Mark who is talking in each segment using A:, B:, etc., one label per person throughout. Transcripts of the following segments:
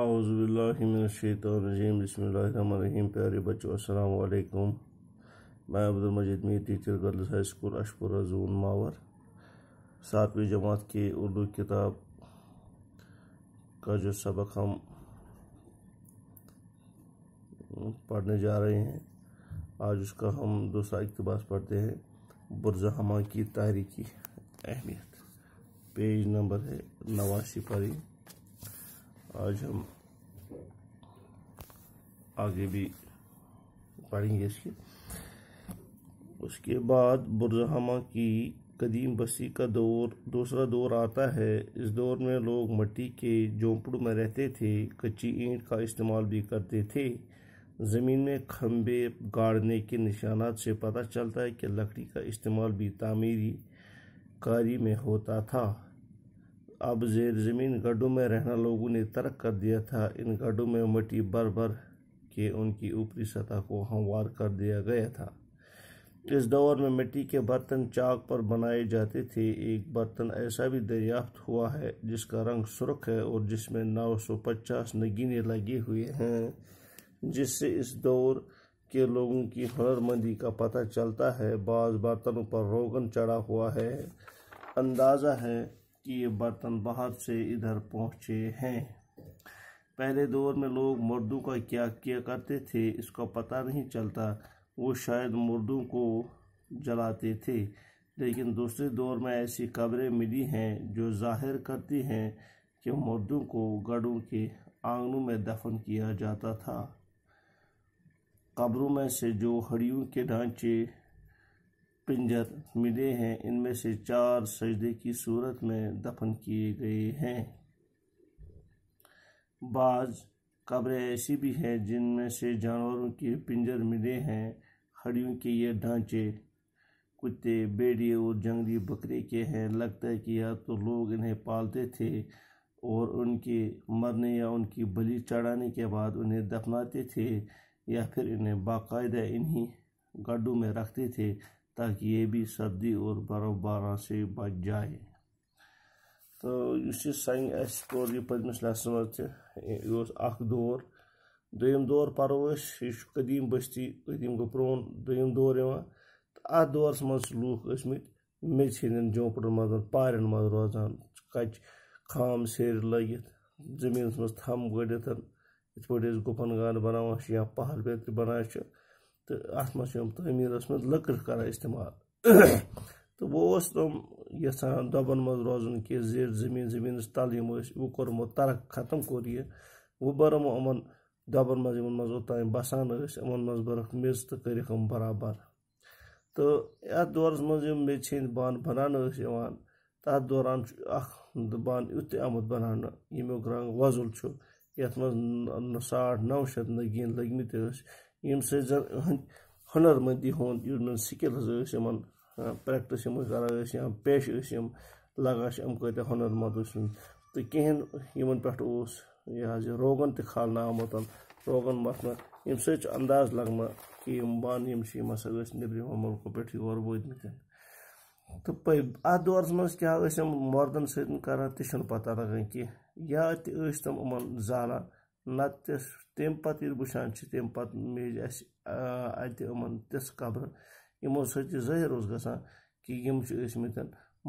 A: आउज़बिल्लिमिनशैतरजीम बसमीम प्यारे बच्चों असलकुम मैं Abdul Majeed Mir teacher girls high school Ashpur जून मावर सातवीं जमात की उर्दू किताब का जो सबक हम पढ़ने जा रहे हैं आज उसका हम दूसरा इकतबास पढ़ते हैं बुरजहमा की तारीखी अहमियत पेज नंबर है नवासी परी आज हम आगे भी पढ़ेंगे इसके उसके बाद बुरजहामा की कदीम बस्ती का दौर दूसरा दौर आता है इस दौर में लोग मट्टी के झोंपड़ों में रहते थे कच्ची ईंट का इस्तेमाल भी करते थे ज़मीन में खम्भे गाड़ने के निशानात से पता चलता है कि लकड़ी का इस्तेमाल भी तामीरी कारी में होता था अब जेर ज़मीन गड्ढों में रहना लोगों ने तर्क कर दिया था इन गड्ढों में मिट्टी भर भर के उनकी ऊपरी सतह को हमवार कर दिया गया था इस दौर में मिट्टी के बर्तन चाक पर बनाए जाते थे एक बर्तन ऐसा भी दरियाफ्त हुआ है जिसका रंग सुरख है और जिसमें 950 नगीने लगे हुए हैं जिससे इस दौर के लोगों की हुनरमंदी का पता चलता है बाज़ बर्तनों पर रोगन चढ़ा हुआ है अंदाज़ा है कि ये बर्तन बाहर से इधर पहुँचे हैं पहले दौर में लोग मुर्दों का क्या किया करते थे इसका पता नहीं चलता वो शायद मुर्दों को जलाते थे लेकिन दूसरे दौर में ऐसी कब्रें मिली हैं जो जाहिर करती हैं कि मुर्दों को गढ़ों के आंगनों में दफन किया जाता था कब्रों में से जो हड्डियों के ढांचे पिंजर मिले हैं इनमें से चार सजदे की सूरत में दफन किए गए हैं बाज कब्रें ऐसी भी हैं जिनमें से जानवरों के पिंजर मिले हैं हड्डियों के ये ढांचे कुत्ते बेड़िए और जंगली बकरे के हैं लगता है कि या तो लोग इन्हें पालते थे और उनके मरने या उनकी बलि चढ़ाने के बाद उन्हें दफनाते थे या फिर इन्हें बाकायदा इन्हीं गड्ढों में रखते थे ताकि ये भी सर्दी और बर्फ़बारा से बच जाए तो इस सो यह पदमस लहस मह दौर दोम दौर पो यह कदीम बस्ती कदीम गो प्रोन दोम दौर अत दौरस मह लूख मत मेज हंदन जोपड़न मज पार मज रोजान कच खाम सर लगित जमीन मज थम गड़ित ये गुपन गान बनाना या पहल पे बना तो अत मे तमीरस मज लक कर इस्तेमाल तो वह तुम यहान दबन मज रोजन कि जेर जमीन जमीन तल यम कर्मो तरक खत्म कोर यह वह बरमो दबन मज इन मज ओतान बसान इन मज बरक मिर्च तो करक बराबर तो ये दौर मे मेचे हंद बान बनान तथ दौरान बान युत आमुत बनाना यमुक रंग वजुल ये मज साढ़ नौ शत नगीन लगमत यम सनरमंदी हूँ यम स्किल इन प्रैक्टिस करान पेश लगान अम कत हनरमंद तो कहें इन पे उस यह रोगन तालन तो आमुत तो, रोगन मथन यम अंदाज लगना कि बन यम पे योर वोत तो अ दौर मज क्या मर्दन सर पता लगान कह या तम तो इन जाना نَتہٕ تِژھ تمہِ پَتہٕ ییٚلہِ وٕچھان چھِ تمہِ پَتہٕ میج اَسہِ اَتہِ یِمَن تِژھ خبرٕ یِمو سۭتۍ یہِ ظٲہِر اوس گژھان کہِ یِم چھِ ٲسۍمٕتۍ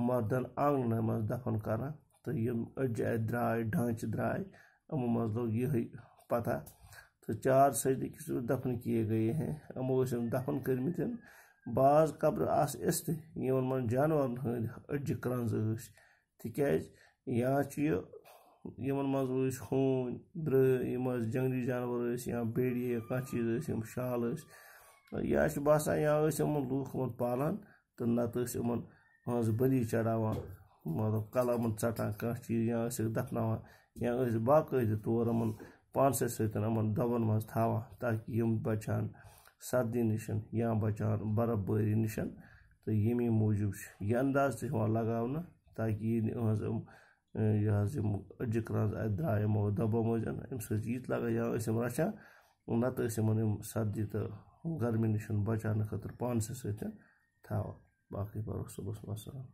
A: مَردَن آنٛگنَن منٛز دَفن کَران تہٕ یِم أڈجہِ اَتہِ درٛاے ڈانٛچہِ درٛاے یِمو منٛز لوٚگ یِہٕے پَتہ تہٕ چار صدی کِس دَفن کیے گٔے ہیں یِمو ٲسۍ یِم دَفن کٔرۍمٕتۍ بعض قبرٕ آسہٕ اِژھ تہِ یِمَن منٛز جاناوارَن ہٕنٛدۍ أڈجہِ کرٛنٛزٕ ٲسۍ تِکیٛازِ یا چھُ یہِ یِمن منٛز ٲسۍ ہوٗنۍ درٛٲے یِم ٲسۍ جنٛگلی جاناوار ٲسۍ یا بیٚڈِ ہے کانٛہہ چیٖز ٲسۍ یِم شال ٲسۍ یا چھُ باسان یا ٲسۍ یِمن لوٗکھ یِمن پالان تہٕ نَتہٕ ٲسۍ یِمن منٛز بٔلی چڑاوان مطلب کَلہٕ یِمن ژَٹان کانٛہہ چیٖز یا ٲسِکھ دَفناوان یا ٲسۍ باقٲعدٕ طور یِمن پانسٕے سۭتۍ یِمن دۄبَن منٛز تھاوان تاکہِ یِم بَچہٕ سردی نِش یا بَچان ہن بَرف بٲری نِش تہٕ ییٚمی موٗجوٗب چھُ یہِ اَنداز تہِ یِوان لَگاونہٕ تاکہِ یی نہٕ یِہٕنٛز یِم یہِ حظ یِم جِکران درٛاے یِمو دَبو مٔنٛزۍ اَمہِ سۭتۍ یہِ تہِ لَگان یا ٲسۍ یِم رَچھان نَتہٕ ٲسۍ یِمَن یِم سردی تہٕ گرمی نِش بَچاونہٕ خٲطرٕ پانسٕے سۭتۍ تھاوان باقٕے پَرو صُبحَس وَسلام